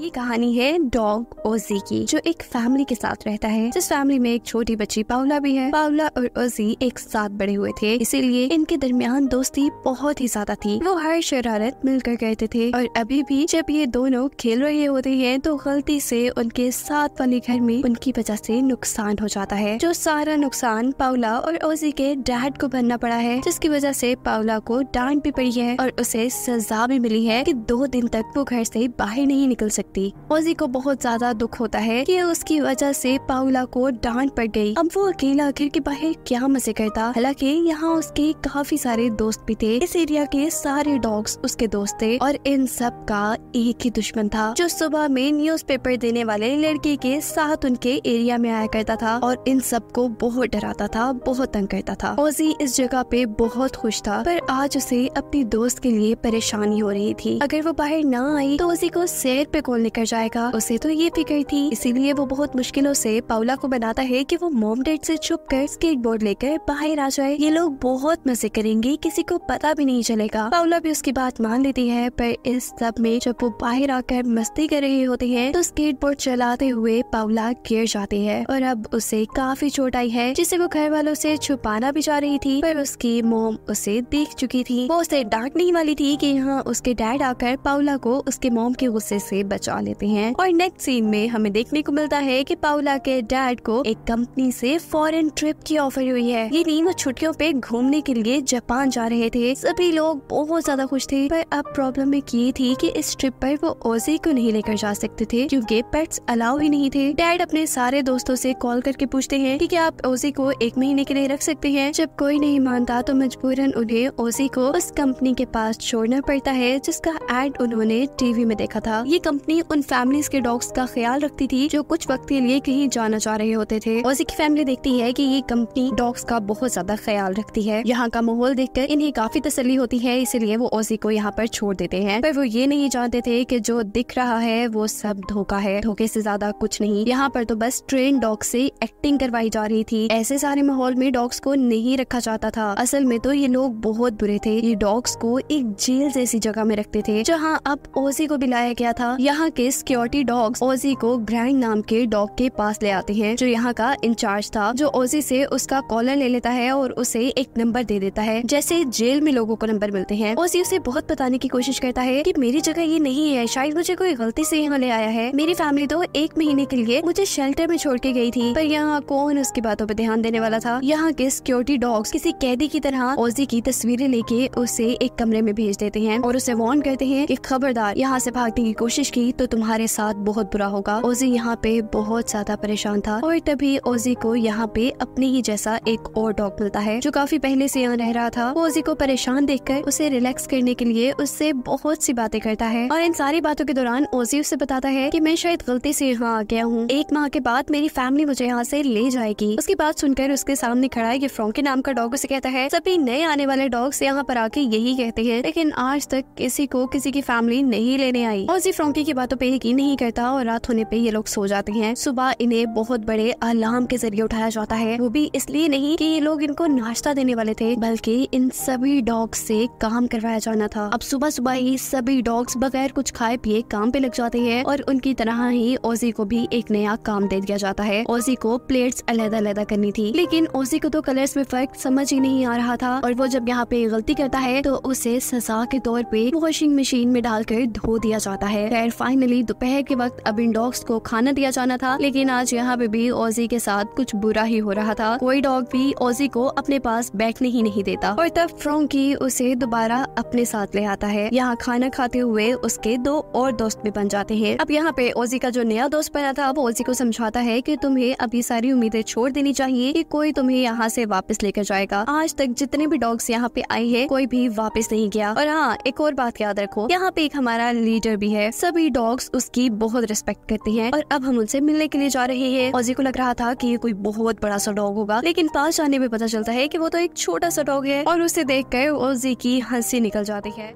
ये कहानी है डॉग ओजी की जो एक फैमिली के साथ रहता है जिस फैमिली में एक छोटी बच्ची पाउला भी है पाउला और ओजी एक साथ बड़े हुए थे इसीलिए इनके दरमियान दोस्ती बहुत ही ज्यादा थी वो हर शरारत मिलकर कहते थे और अभी भी जब ये दोनों खेल रहे होते हैं तो गलती से उनके साथ वाले घर में उनकी वजह से नुकसान हो जाता है जो सारा नुकसान पाउला और ओजी के डैड को भरना पड़ा है जिसकी वजह से पाउला को डांट भी पड़ी है और उसे सजा भी मिली है की दो दिन तक वो घर से बाहर नहीं निकल सके सकती ओजी को बहुत ज्यादा दुख होता है कि उसकी वजह से पाउला को डांट पड़ गई अब वो अकेला घर के बाहर क्या मजे करता हालांकि यहाँ उसके काफी सारे दोस्त भी थे इस एरिया के सारे डॉग्स उसके दोस्त थे और इन सब का एक ही दुश्मन था जो सुबह में पेपर देने वाले लड़की के साथ उनके एरिया में आया करता था और इन सबको बहुत डराता था बहुत तंग करता था ओजी इस जगह पे बहुत खुश था पर आज उसे अपनी दोस्त के लिए परेशानी हो रही थी अगर वो बाहर ना आई तो ओजी को सैर पे स्कूल निकल जाएगा उसे तो ये फिक्र थी इसीलिए वो बहुत मुश्किलों से पाउला को बनाता है कि वो मोम डेड से छुप कर स्केट बोर्ड लेकर बाहर आ जाए ये लोग बहुत मजे करेंगे किसी को पता भी नहीं चलेगा पाउला भी उसकी बात मान लेती है पर इस सब में जब वो बाहर आकर मस्ती कर रहे होते है तो स्केट बोर्ड चलाते हुए पाउला गिर जाती है और अब उसे काफी चोट आई है जिसे वो घर वालों से छुपाना भी जा रही थी पर उसकी मोम उसे देख चुकी थी वो उसे डांटने वाली थी कि यहाँ उसके डैड आकर पाउला को उसके मोम के गुस्से से बचा बचा लेते हैं और नेक्स्ट सीन में हमें देखने को मिलता है की पाउला के डैड को एक कंपनी से फॉरेन ट्रिप की ऑफर हुई है ये तीनों छुट्टियों पे घूमने के लिए जापान जा रहे थे सभी लोग बहुत ज्यादा खुश थे पर अब प्रॉब्लम एक ये थी कि इस ट्रिप पर वो ओजी को नहीं लेकर जा सकते थे क्योंकि पेट्स अलाउ ही नहीं थे डैड अपने सारे दोस्तों से कॉल करके पूछते हैं कि क्या आप ओजी को एक महीने के लिए रख सकते हैं जब कोई नहीं मानता तो मजबूरन उन्हें ओजी को उस कंपनी के पास छोड़ना पड़ता है जिसका एड उन्होंने टीवी में देखा था ये कंपनी अपनी उन फैमिलीज के डॉग्स का ख्याल रखती थी जो कुछ वक्त के लिए कहीं जाना चाह रहे होते थे ओजी की फैमिली देखती है की ये कंपनी डॉग्स का बहुत ज्यादा ख्याल रखती है यहाँ का माहौल देखकर इन्हें काफी तसली होती है इसीलिए वो ओजी को यहाँ पर छोड़ देते हैं पर वो ये नहीं जानते थे की जो दिख रहा है वो सब धोखा है धोखे से ज्यादा कुछ नहीं यहाँ पर तो बस ट्रेन डॉग से एक्टिंग करवाई जा रही थी ऐसे सारे माहौल में डॉग्स को नहीं रखा जाता था असल में तो ये लोग बहुत बुरे थे ये डॉग्स को एक जेल जैसी जगह में रखते थे जहाँ अब ओसी को भी लाया गया था यहाँ यहाँ के सिक्योरिटी डॉग्स ओजी को ग्रैंड नाम के डॉग के पास ले आते हैं जो यहाँ का इंचार्ज था जो ओजी से उसका कॉलर ले लेता है और उसे एक नंबर दे देता है जैसे जेल में लोगों को नंबर मिलते हैं ओजी उसे बहुत बताने की कोशिश करता है कि मेरी जगह ये नहीं है शायद मुझे कोई गलती से यहाँ ले आया है मेरी फैमिली तो एक महीने के लिए मुझे शेल्टर में छोड़ के गई थी पर यहाँ कौन उसकी बातों पर ध्यान देने वाला था यहाँ के सिक्योरिटी डॉग्स किसी कैदी की तरह ओजी की तस्वीरें लेके उसे एक कमरे में भेज देते हैं और उसे वार्न करते हैं कि खबरदार यहाँ से भागने की कोशिश की तो तुम्हारे साथ बहुत बुरा होगा ओजी यहाँ पे बहुत ज्यादा परेशान था और तभी ओजी को यहाँ पे अपने ही जैसा एक और डॉग मिलता है जो काफी पहले से यहाँ रह रहा था वो ओजी को परेशान देखकर उसे रिलैक्स करने के लिए उससे बहुत सी बातें करता है और इन सारी बातों के दौरान ओजी उसे बताता है की मैं शायद गलती से यहाँ आ गया हूँ एक माह के बाद मेरी फैमिली मुझे यहाँ से ले जाएगी उसकी बात सुनकर उसके सामने खड़ा ये फ्रॉन्की नाम का डॉग उसे कहता है सभी नए आने वाले डॉग्स यहाँ पर आके यही कहते हैं लेकिन आज तक किसी को किसी की फैमिली नहीं लेने आई ओजी फ्रोंकी की बात बातों पे यकीन नहीं करता और रात होने पे ये लोग सो जाते हैं सुबह इन्हें बहुत बड़े अलार्म के जरिए उठाया जाता है वो भी इसलिए नहीं कि ये लोग इनको नाश्ता देने वाले थे बल्कि इन सभी डॉग्स से काम करवाया जाना था अब सुबह सुबह ही सभी डॉग्स बगैर कुछ खाए पिए काम पे लग जाते हैं और उनकी तरह ही ओजी को भी एक नया काम दे दिया जाता है ओजी को प्लेट्स अलहदा अलहदा करनी थी लेकिन ओजी को तो कलर्स में फर्क समझ ही नहीं आ रहा था और वो जब यहाँ पे गलती करता है तो उसे सजा के तौर पे वॉशिंग मशीन में डालकर धो दिया जाता है फाइनली दोपहर के वक्त अब इन डॉग्स को खाना दिया जाना था लेकिन आज यहाँ पे भी ओजी के साथ कुछ बुरा ही हो रहा था कोई डॉग भी ओजी को अपने पास बैठने ही नहीं देता और तब फ्रोंकी उसे दोबारा अपने साथ ले आता है यहाँ खाना खाते हुए उसके दो और दोस्त भी बन जाते हैं अब यहाँ पे ओजी का जो नया दोस्त बना था वो ओजी को समझाता है की तुम्हें अभी सारी उम्मीदें छोड़ देनी चाहिए की कोई तुम्हें यहाँ ऐसी वापस लेकर जाएगा आज तक जितने भी डॉग्स यहाँ पे आए है कोई भी वापस नहीं गया और हाँ एक और बात याद रखो यहाँ पे एक हमारा लीडर भी है सभी डॉग्स उसकी बहुत रिस्पेक्ट करती हैं और अब हम उनसे मिलने के लिए जा रहे हैं ऑजी को लग रहा था कि ये कोई बहुत बड़ा सा डॉग होगा लेकिन पास जाने में पता चलता है कि वो तो एक छोटा सा डॉग है और उसे देख कर ओजी की हंसी निकल जाती है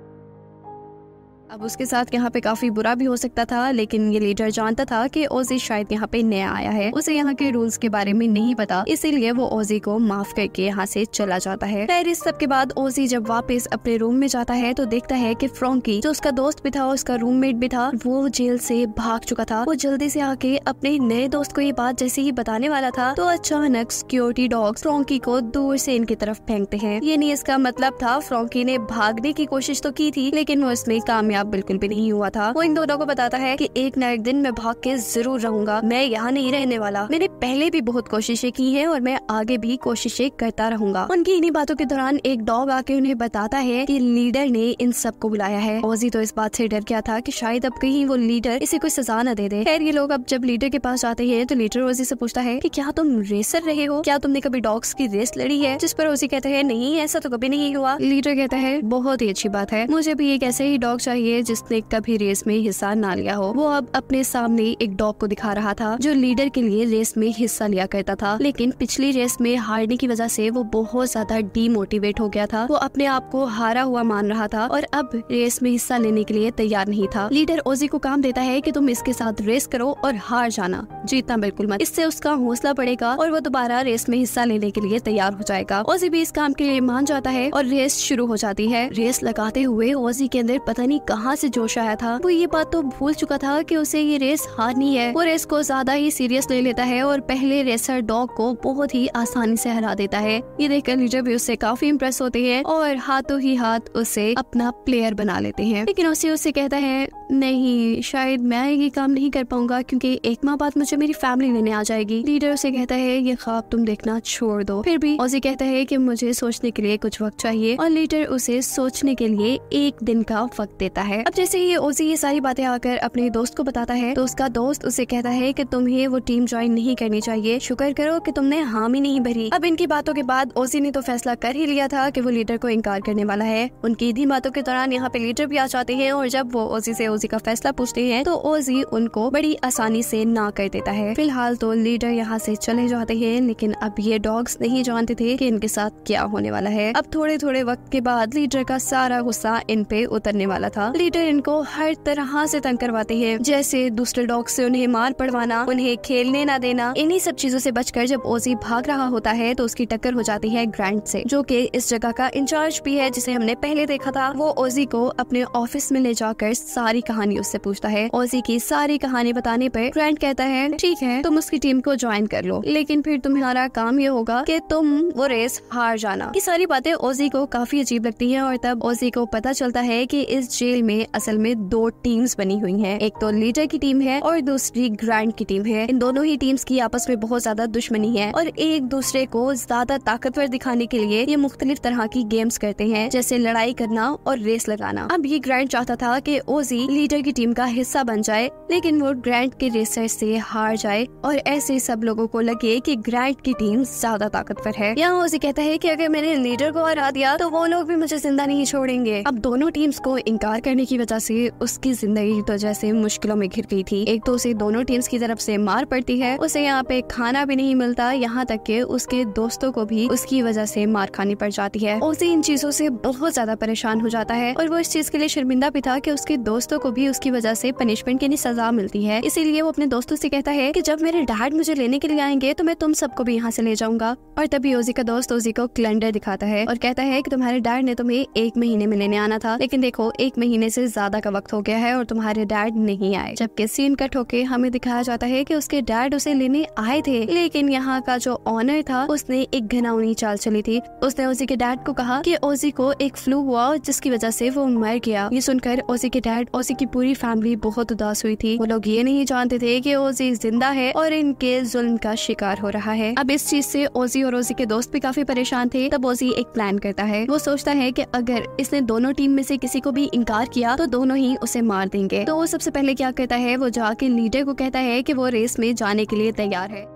अब उसके साथ यहाँ पे काफी बुरा भी हो सकता था लेकिन ये लीडर जानता था कि ओजी शायद यहाँ पे नया आया है उसे यहाँ के रूल्स के बारे में नहीं पता इसीलिए वो ओजी को माफ करके यहाँ से चला जाता है खैर इस सब के बाद ओजी जब वापस अपने रूम में जाता है तो देखता है की फ्रोंकी जो उसका दोस्त भी था उसका रूममेट भी था वो जेल से भाग चुका था वो जल्दी से आके अपने नए दोस्त को ये बात जैसे ही बताने वाला था तो अचानक सिक्योरिटी डॉग फ्रोंकी को दूर से इनकी तरफ फेंकते हैं ये नहीं इसका मतलब था फ्रोंकी ने भागने की कोशिश तो की थी लेकिन वो इसमें कामयाब कामयाब बिल्कुल भी नहीं हुआ था वो इन दोनों को बताता है की एक ना एक दिन मैं भाग के जरूर रहूंगा मैं यहाँ नहीं रहने वाला मैंने पहले भी बहुत कोशिशें की है और मैं आगे भी कोशिशें करता रहूंगा उनकी इन्हीं बातों के दौरान एक डॉग आके उन्हें बताता है की लीडर ने इन सबको बुलाया है ओजी तो इस बात से डर गया था की शायद अब कहीं वो लीडर इसे कोई सजा न दे दे खैर ये लोग अब जब लीडर के पास जाते हैं तो लीडर ओजी से पूछता है की क्या तुम रेसर रहे हो क्या तुमने कभी डॉग्स की रेस लड़ी है जिस पर ओजी कहते हैं नहीं ऐसा तो कभी नहीं हुआ लीडर कहता है बहुत ही अच्छी बात है मुझे भी एक ऐसे ही डॉग चाहिए लिए जिसने कभी रेस में हिस्सा ना लिया हो वो अब अपने सामने एक डॉग को दिखा रहा था जो लीडर के लिए रेस में हिस्सा लिया करता था लेकिन पिछली रेस में हारने की वजह से वो बहुत ज्यादा डीमोटिवेट हो गया था वो अपने आप को हारा हुआ मान रहा था और अब रेस में हिस्सा लेने के लिए तैयार नहीं था लीडर ओजी को काम देता है की तुम इसके साथ रेस करो और हार जाना जीतना बिल्कुल मत इससे उसका हौसला बढ़ेगा और वो दोबारा रेस में हिस्सा लेने के लिए तैयार हो जाएगा ओजी भी इस काम के लिए मान जाता है और रेस शुरू हो जाती है रेस लगाते हुए ओजी के अंदर पता नहीं कहा कहाँ से जोश आया था वो ये बात तो भूल चुका था कि उसे ये रेस हारनी है वो रेस को ज्यादा ही सीरियस ले लेता है और पहले रेसर डॉग को बहुत ही आसानी से हरा देता है ये देखकर लीडर भी उससे काफी इम्प्रेस होते हैं और हाथों ही हाथ उसे अपना प्लेयर बना लेते हैं लेकिन उसे उसे कहता है नहीं शायद मैं ये काम नहीं कर पाऊंगा क्योंकि एक माह बाद मुझे मेरी फैमिली लेने आ जाएगी लीडर उसे कहता है ये ख्वाब तुम देखना छोड़ दो फिर भी ओजी कहता है कि मुझे सोचने के लिए कुछ वक्त चाहिए और लीडर उसे सोचने के लिए एक दिन का वक्त देता है है अब जैसे ही ओजी ये सारी बातें आकर अपने दोस्त को बताता है तो उसका दोस्त उसे कहता है की तुम्हें वो टीम ज्वाइन नहीं करनी चाहिए शुक्र करो की तुमने हामी नहीं भरी अब इनकी बातों के बाद ओजी ने तो फैसला कर ही लिया था की वो लीडर को इनकार करने वाला है उनकी इन्हीं बातों के दौरान यहाँ पे लीडर भी आ जाते हैं और जब वो ओजी से ओजी का फैसला पूछते हैं तो ओजी उनको बड़ी आसानी से ना कर देता है फिलहाल तो लीडर यहाँ से चले जाते हैं लेकिन अब ये डॉग्स नहीं जानते थे कि इनके साथ क्या होने वाला है अब थोड़े थोड़े वक्त के बाद लीडर का सारा गुस्सा इन पे उतरने वाला था लीडर इनको हर तरह से तंग करवाते हैं जैसे दूसरे डॉग से उन्हें मार पड़वाना उन्हें खेलने ना देना इन्हीं सब चीजों से बचकर जब ओजी भाग रहा होता है तो उसकी टक्कर हो जाती है ग्रैंड से जो कि इस जगह का इंचार्ज भी है जिसे हमने पहले देखा था वो ओजी को अपने ऑफिस में ले जाकर सारी कहानी उससे पूछता है ओजी की सारी कहानी बताने पर ग्रैंड कहता है ठीक है तुम उसकी टीम को ज्वाइन कर लो लेकिन फिर तुम्हारा काम ये होगा कि तुम वो रेस हार जाना ये सारी बातें ओजी को काफी अजीब लगती है और तब ओजी को पता चलता है की इस जेल में असल में दो टीम्स बनी हुई हैं एक तो लीडर की टीम है और दूसरी ग्रैंड की टीम है इन दोनों ही टीम्स की आपस में बहुत ज्यादा दुश्मनी है और एक दूसरे को ज्यादा ताकतवर दिखाने के लिए ये मुख्तलिफ तरह की गेम्स करते हैं जैसे लड़ाई करना और रेस लगाना अब ये ग्रैंड चाहता था की ओजी लीडर की टीम का हिस्सा बन जाए लेकिन वो ग्रैंड के रेसर से हार जाए और ऐसे सब लोगों को लगे कि ग्रैंड की टीम ज्यादा ताकतवर है यहाँ ओजी कहता है कि अगर मैंने लीडर को हरा दिया तो वो लोग भी मुझे जिंदा नहीं छोड़ेंगे अब दोनों टीम्स को इनकार करना होने की वजह से उसकी जिंदगी तो जैसे मुश्किलों में घिर गई थी एक तो उसे दोनों टीम्स की तरफ से मार पड़ती है उसे यहाँ पे खाना भी नहीं मिलता यहाँ तक के उसके दोस्तों को भी उसकी वजह से मार खानी पड़ जाती है उसे इन चीजों से बहुत ज्यादा परेशान हो जाता है और वो इस चीज के लिए शर्मिंदा भी था की उसके दोस्तों को भी उसकी वजह से पनिशमेंट की सजा मिलती है इसीलिए वो अपने दोस्तों से कहता है की जब मेरे डैड मुझे लेने के लिए आएंगे तो मैं तुम सबको भी यहाँ से ले जाऊंगा और तभी ओजी का दोस्त ओजी को कैलेंडर दिखाता है और कहता है की तुम्हारे डैड ने तुम्हें एक महीने में लेने आना था लेकिन देखो एक महीने महीने से ज्यादा का वक्त हो गया है और तुम्हारे डैड नहीं आए जबकि सीन कट होके हमें दिखाया जाता है कि उसके डैड उसे लेने आए थे लेकिन यहाँ का जो ऑनर था उसने एक घनाउनी चाल चली थी उसने ओजी के डैड को कहा कि ओजी को एक फ्लू हुआ जिसकी वजह से वो मर गया ये सुनकर ओजी के डैड ओजी की पूरी फैमिली बहुत उदास हुई थी वो लोग ये नहीं जानते थे की ओजी जिंदा है और इनके जुल्म का शिकार हो रहा है अब इस चीज से ओजी और ओजी के दोस्त भी काफी परेशान थे तब ओजी एक प्लान करता है वो सोचता है कि अगर इसने दोनों टीम में से किसी को भी इनकार किया तो दोनों ही उसे मार देंगे तो वो सबसे पहले क्या कहता है वो जाके लीडर को कहता है की वो रेस में जाने के लिए तैयार है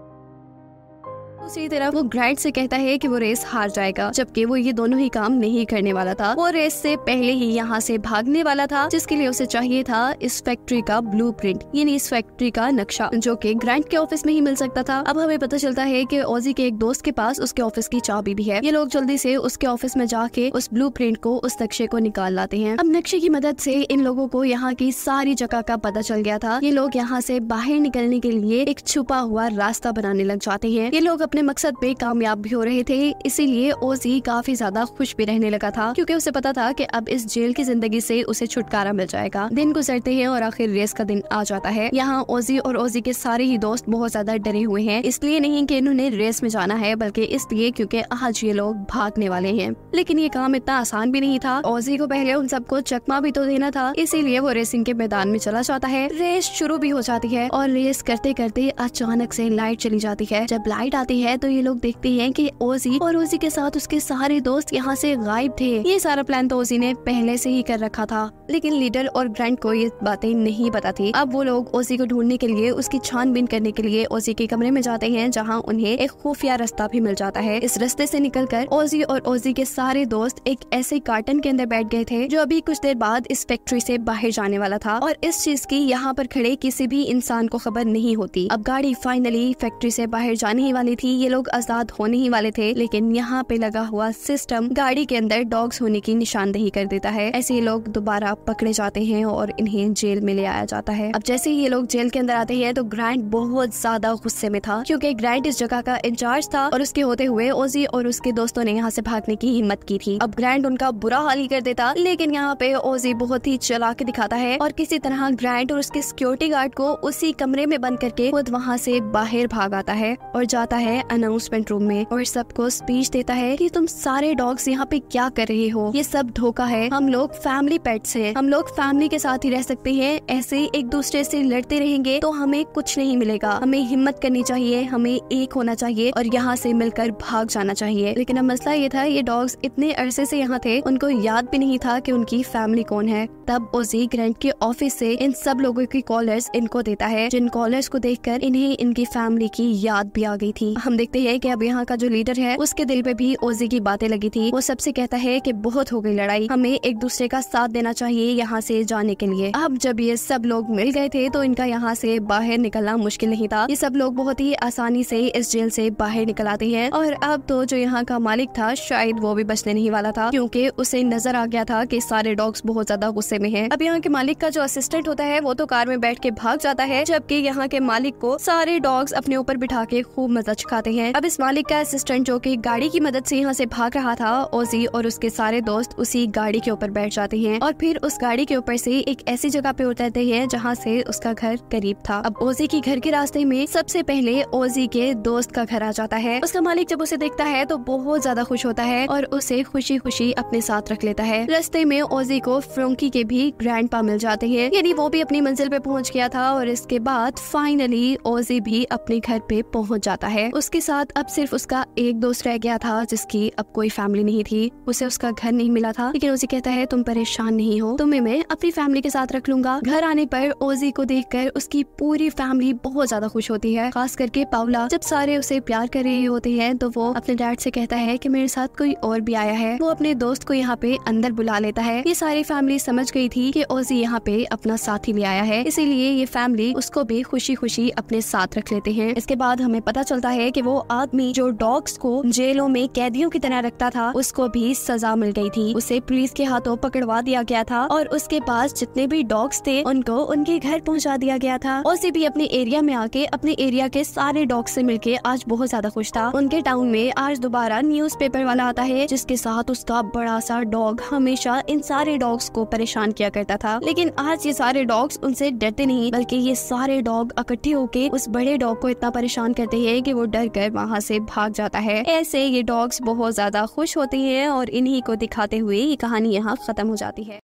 दूसरी तरफ वो ग्रैंड से कहता है कि वो रेस हार जाएगा जबकि वो ये दोनों ही काम नहीं करने वाला था वो रेस से पहले ही यहाँ से भागने वाला था जिसके लिए उसे चाहिए था इस फैक्ट्री का ब्लू यानी इस फैक्ट्री का नक्शा जो की ग्रैंड के ऑफिस में ही मिल सकता था अब हमें पता चलता है की ओजी के एक दोस्त के पास उसके ऑफिस की चाबी भी है ये लोग जल्दी से उसके ऑफिस में जाके उस ब्लू को उस नक्शे को निकाल लाते हैं अब नक्शे की मदद से इन लोगों को यहाँ की सारी जगह का पता चल गया था ये लोग यहाँ से बाहर निकलने के लिए एक छुपा हुआ रास्ता बनाने लग जाते हैं ये लोग अपने अपने मकसद पे कामयाब भी हो रहे थे इसीलिए ओजी काफी ज्यादा खुश भी रहने लगा था क्योंकि उसे पता था कि अब इस जेल की जिंदगी से उसे छुटकारा मिल जाएगा दिन गुजरते हैं और आखिर रेस का दिन आ जाता है यहाँ ओजी और ओजी के सारे ही दोस्त बहुत ज्यादा डरे हुए हैं इसलिए नहीं की इन्होंने रेस में जाना है बल्कि इसलिए क्योंकि आज ये लोग भागने वाले हैं लेकिन ये काम इतना आसान भी नहीं था ओजी को पहले उन सबको चकमा भी तो देना था इसीलिए वो रेसिंग के मैदान में चला जाता है रेस शुरू भी हो जाती है और रेस करते करते अचानक से लाइट चली जाती है जब लाइट आती है है तो ये लोग देखते हैं कि ओजी और ओजी के साथ उसके सारे दोस्त यहाँ से गायब थे ये सारा प्लान तो ओजी ने पहले से ही कर रखा था लेकिन लीडर और ग्रैंड को ये बातें नहीं पता थी अब वो लोग ओसी को ढूंढने के लिए उसकी छानबीन करने के लिए ओजी के कमरे में जाते हैं जहाँ उन्हें एक खुफिया रास्ता भी मिल जाता है इस रास्ते से निकलकर ओजी और ओजी के सारे दोस्त एक ऐसे कार्टन के अंदर बैठ गए थे जो अभी कुछ देर बाद इस फैक्ट्री से बाहर जाने वाला था और इस चीज की यहाँ पर खड़े किसी भी इंसान को खबर नहीं होती अब गाड़ी फाइनली फैक्ट्री से बाहर जाने ही वाली थी ये लोग आजाद होने ही वाले थे लेकिन यहाँ पे लगा हुआ सिस्टम गाड़ी के अंदर डॉग्स होने की निशानदेही कर देता है ऐसे ये लोग दोबारा पकड़े जाते हैं और इन्हें जेल में ले आया जाता है अब जैसे ही ये लोग जेल के अंदर आते हैं तो ग्रैंड बहुत ज्यादा गुस्से में था क्योंकि ग्रैंड इस जगह का इंचार्ज था और उसके होते हुए ओजी और उसके दोस्तों ने यहाँ से भागने की हिम्मत की थी अब ग्रैंड उनका बुरा हाल ही कर देता लेकिन यहाँ पे ओजी बहुत ही चला के दिखाता है और किसी तरह ग्रैंड और उसके सिक्योरिटी गार्ड को उसी कमरे में बंद करके खुद वहाँ से बाहर भाग आता है और जाता है है अनाउंसमेंट रूम में और सबको स्पीच देता है कि तुम सारे डॉग्स यहाँ पे क्या कर रहे हो ये सब धोखा है हम लोग फैमिली पेट्स हैं हम लोग फैमिली के साथ ही रह सकते हैं ऐसे एक दूसरे से लड़ते रहेंगे तो हमें कुछ नहीं मिलेगा हमें हिम्मत करनी चाहिए हमें एक होना चाहिए और यहाँ से मिलकर भाग जाना चाहिए लेकिन अब मसला ये था ये डॉग्स इतने अरसे से यहाँ थे उनको याद भी नहीं था कि उनकी फैमिली कौन है तब ओजी ग्रेंट के ऑफिस से इन सब लोगों की कॉलर्स इनको देता है जिन कॉलर्स को देखकर इन्हें इनकी फैमिली की याद भी आ गई थी हम देखते हैं कि अब यहाँ का जो लीडर है उसके दिल पे भी ओजी की बातें लगी थी वो सबसे कहता है कि बहुत हो गई लड़ाई हमें एक दूसरे का साथ देना चाहिए यहाँ से जाने के लिए अब जब ये सब लोग मिल गए थे तो इनका यहाँ से बाहर निकलना मुश्किल नहीं था ये सब लोग बहुत ही आसानी से इस जेल से बाहर निकल आते हैं और अब तो जो यहाँ का मालिक था शायद वो भी बचने नहीं वाला था क्योंकि उसे नजर आ गया था कि सारे डॉग्स बहुत ज्यादा गुस्से में हैं अब यहाँ के मालिक का जो असिस्टेंट होता है वो तो कार में बैठ के भाग जाता है जबकि यहाँ के मालिक को सारे डॉग्स अपने ऊपर बिठा के खूब मजा चखा जाते हैं अब इस मालिक का असिस्टेंट जो की गाड़ी की मदद से यहाँ से भाग रहा था ओजी और उसके सारे दोस्त उसी गाड़ी के ऊपर बैठ जाते हैं और फिर उस गाड़ी के ऊपर से एक ऐसी जगह पे उतरते हैं जहाँ से उसका घर करीब था अब ओजी के घर के रास्ते में सबसे पहले ओजी के दोस्त का घर आ जाता है उसका मालिक जब उसे देखता है तो बहुत ज्यादा खुश होता है और उसे खुशी खुशी अपने साथ रख लेता है रस्ते में ओजी को फ्रोंकी के भी ग्रैंड मिल जाते हैं यानी वो भी अपनी मंजिल पे पहुंच गया था और इसके बाद फाइनली ओजी भी अपने घर पे पहुंच जाता है उस उसके साथ अब सिर्फ उसका एक दोस्त रह गया था जिसकी अब कोई फैमिली नहीं थी उसे उसका घर नहीं मिला था लेकिन ओजी कहता है तुम परेशान नहीं हो तुम्हें मैं अपनी फैमिली के साथ रख लूंगा घर आने पर ओजी को कर उसकी पूरी फैमिली बहुत ज्यादा खुश होती है खास करके पावला जब सारे उसे प्यार कर रहे होते हैं तो वो अपने डैड से कहता है की मेरे साथ कोई और भी आया है वो अपने दोस्त को यहाँ पे अंदर बुला लेता है ये सारी फैमिली समझ गई थी कि ओजी यहाँ पे अपना साथी ले आया है इसीलिए ये फैमिली उसको भी खुशी खुशी अपने साथ रख लेते हैं इसके बाद हमें पता चलता है कि वो आदमी जो डॉग्स को जेलों में कैदियों की तरह रखता था उसको भी सजा मिल गई थी उसे पुलिस के हाथों पकड़वा दिया गया था और उसके पास जितने भी डॉग्स थे उनको उनके घर पहुंचा दिया गया था और उसे भी अपने एरिया में आके अपने एरिया के सारे डॉग से मिलके आज बहुत ज्यादा खुश था उनके टाउन में आज दोबारा न्यूज पेपर वाला आता है जिसके साथ उसका बड़ा सा डॉग हमेशा इन सारे डॉग्स को परेशान किया करता था लेकिन आज ये सारे डॉग्स उनसे डरते नहीं बल्कि ये सारे डॉग इकट्ठे होके उस बड़े डॉग को इतना परेशान करते हैं कि वो डर कर वहाँ से भाग जाता है ऐसे ये डॉग्स बहुत ज्यादा खुश होते हैं और इन्हीं को दिखाते हुए ये कहानी यहाँ खत्म हो जाती है